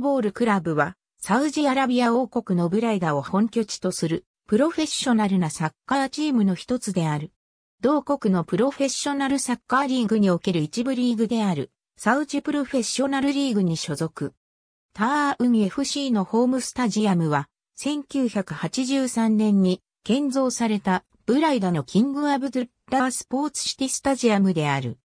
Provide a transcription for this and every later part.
ボールクラブは、サウジアラビア王国のブライダを本拠地とする、プロフェッショナルなサッカーチームの一つである。同国のプロフェッショナルサッカーリーグにおける一部リーグである、サウジプロフェッショナルリーグに所属。ターウン FC のホームスタジアムは、1983年に建造されたブライダのキングアブドゥッラースポーツシティスタジアムである。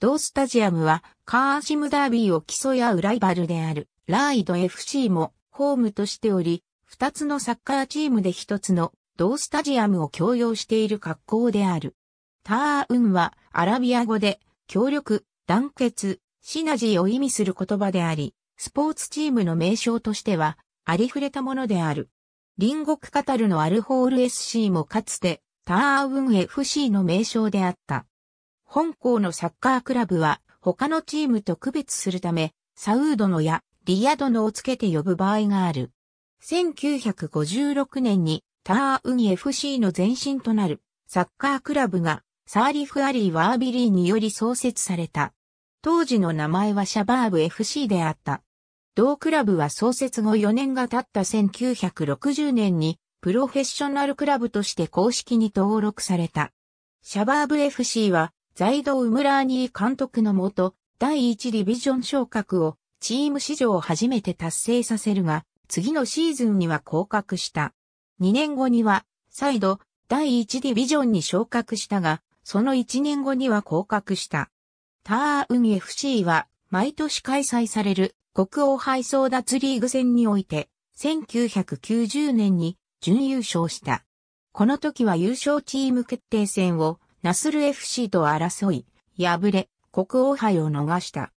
同スタジアムはカーシムダービーを競い合うライバルであるライド FC もホームとしており、二つのサッカーチームで一つの同スタジアムを共用している格好である。ターウンはアラビア語で協力、団結、シナジーを意味する言葉であり、スポーツチームの名称としてはありふれたものである。隣国カタルのアルホール SC もかつてターウン FC の名称であった。本校のサッカークラブは他のチームと区別するため、サウードのやリヤドのをつけて呼ぶ場合がある。1956年にターウギ FC の前身となるサッカークラブがサーリフ・アリー・ワービリーにより創設された。当時の名前はシャバーブ FC であった。同クラブは創設後4年が経った1960年にプロフェッショナルクラブとして公式に登録された。シャバーブ FC はザイド・ウムラーニー監督のもと第1ディビジョン昇格をチーム史上初めて達成させるが、次のシーズンには降格した。2年後には、再度、第1ディビジョンに昇格したが、その1年後には降格した。ターウン FC は、毎年開催される国王杯争奪リーグ戦において、1990年に準優勝した。この時は優勝チーム決定戦をナスル FC と争い、敗れ、国王杯を逃した。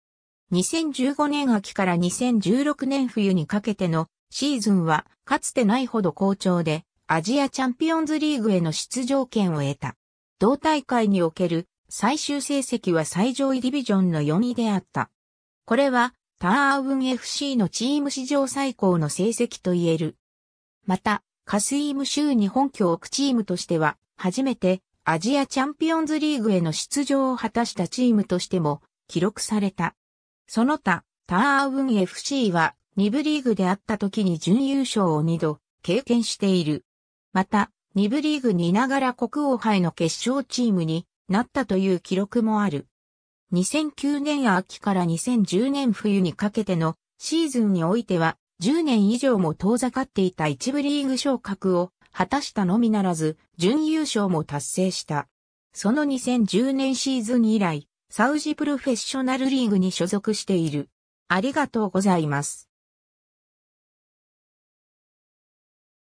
2015年秋から2016年冬にかけてのシーズンはかつてないほど好調でアジアチャンピオンズリーグへの出場権を得た。同大会における最終成績は最上位ディビジョンの4位であった。これはターウン FC のチーム史上最高の成績と言える。また、カスイム州に本拠を置くチームとしては、初めてアジアチャンピオンズリーグへの出場を果たしたチームとしても記録された。その他、ターウン FC は2部リーグであった時に準優勝を2度経験している。また、2部リーグにいながら国王杯の決勝チームになったという記録もある。2009年秋から2010年冬にかけてのシーズンにおいては10年以上も遠ざかっていた1部リーグ昇格を果たしたのみならず準優勝も達成した。その2010年シーズン以来、サウジプロフェッショナルリーグに所属している。ありがとうございます。